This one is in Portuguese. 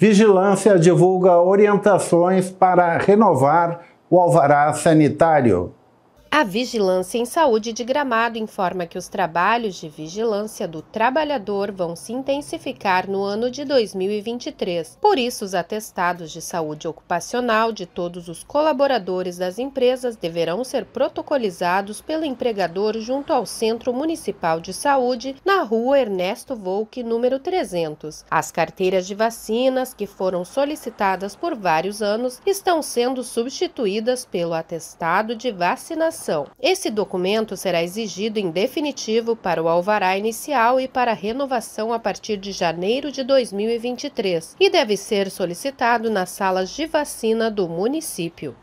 Vigilância divulga orientações para renovar o alvará sanitário. A Vigilância em Saúde de Gramado informa que os trabalhos de vigilância do trabalhador vão se intensificar no ano de 2023. Por isso, os atestados de saúde ocupacional de todos os colaboradores das empresas deverão ser protocolizados pelo empregador junto ao Centro Municipal de Saúde, na rua Ernesto Volk, número 300. As carteiras de vacinas, que foram solicitadas por vários anos, estão sendo substituídas pelo atestado de vacinação esse documento será exigido em definitivo para o alvará inicial e para renovação a partir de janeiro de 2023 e deve ser solicitado nas salas de vacina do município.